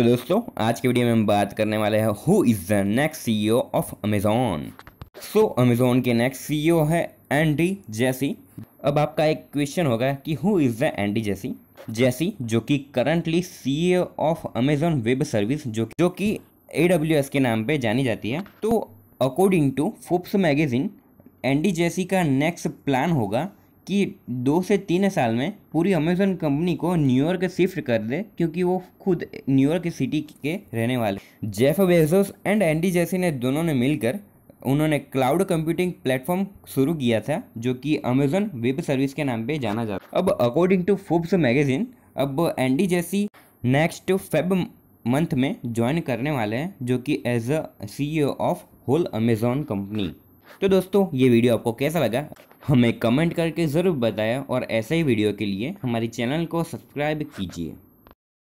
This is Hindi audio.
तो दोस्तों आज के वीडियो में हम बात करने वाले हैं who is the next CEO of Amazon so Amazon के नेक्स्ट सीईओ e है एंडी जेसी अब आपका एक क्वेश्चन होगा कि who is the Andy Jassy Jassy जो कि currently CEO of Amazon web service जो जो कि ए के नाम पे जानी जाती है तो according to Forbes magazine Andy Jassy का नेक्स्ट प्लान होगा कि दो से तीन साल में पूरी अमेजोन कंपनी को न्यूयॉर्क शिफ्ट कर दे क्योंकि वो खुद न्यूयॉर्क सिटी के रहने वाले Jeff Bezos and Andy Jassy ने दोनों ने मिलकर उन्होंने क्लाउड कंप्यूटिंग प्लेटफॉर्म शुरू किया था जो कि अमेजोन वेब सर्विस के नाम पे जाना जाता अब अकॉर्डिंग टू फोब्स मैगजीन अब Andy Jassy next Feb month में ज्वाइन करने वाले हैं जो कि as a C of whole Amazon company तो दोस्तों ये वीडियो आपको कैसा लगा हमें कमेंट करके ज़रूर बताएं और ऐसे ही वीडियो के लिए हमारे चैनल को सब्सक्राइब कीजिए